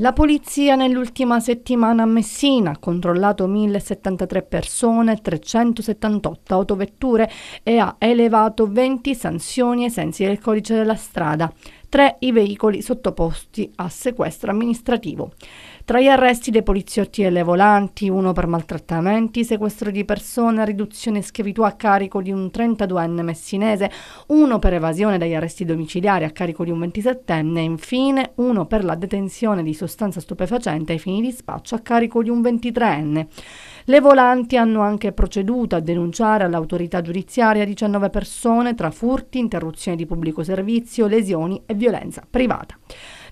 La polizia nell'ultima settimana a Messina ha controllato 1073 persone, 378 autovetture e ha elevato 20 sanzioni ai sensi del codice della strada. 3 i veicoli sottoposti a sequestro amministrativo. Tra gli arresti dei poliziotti e le volanti, uno per maltrattamenti, sequestro di persona, riduzione schiavitù a carico di un 32enne messinese, uno per evasione dagli arresti domiciliari a carico di un 27enne e infine uno per la detenzione di sostanza stupefacente ai fini di spaccio a carico di un 23enne. Le volanti hanno anche proceduto a denunciare all'autorità giudiziaria 19 persone tra furti, interruzioni di pubblico servizio, lesioni e violenza privata.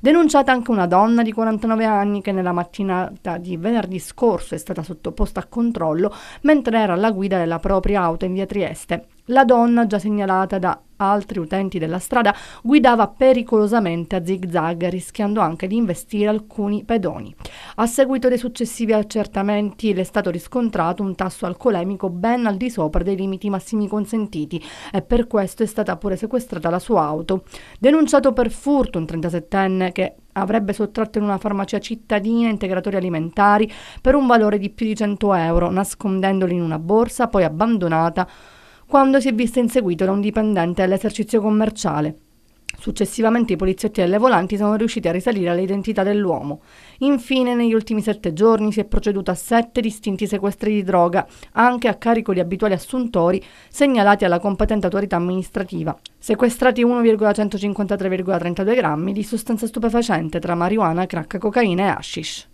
Denunciata anche una donna di 49 anni che nella mattinata di venerdì scorso è stata sottoposta a controllo mentre era alla guida della propria auto in via Trieste. La donna, già segnalata da altri utenti della strada, guidava pericolosamente a zigzag, rischiando anche di investire alcuni pedoni. A seguito dei successivi accertamenti le è stato riscontrato un tasso alcolemico ben al di sopra dei limiti massimi consentiti e per questo è stata pure sequestrata la sua auto. Denunciato per furto un 37enne che avrebbe sottratto in una farmacia cittadina integratori alimentari per un valore di più di 100 euro, nascondendoli in una borsa poi abbandonata quando si è visto inseguito da un dipendente all'esercizio commerciale. Successivamente i poliziotti alle volanti sono riusciti a risalire all'identità dell'uomo. Infine, negli ultimi sette giorni si è proceduto a sette distinti sequestri di droga, anche a carico di abituali assuntori segnalati alla competente autorità amministrativa. Sequestrati 1,153,32 grammi di sostanza stupefacente tra marijuana, crack, cocaina e hashish.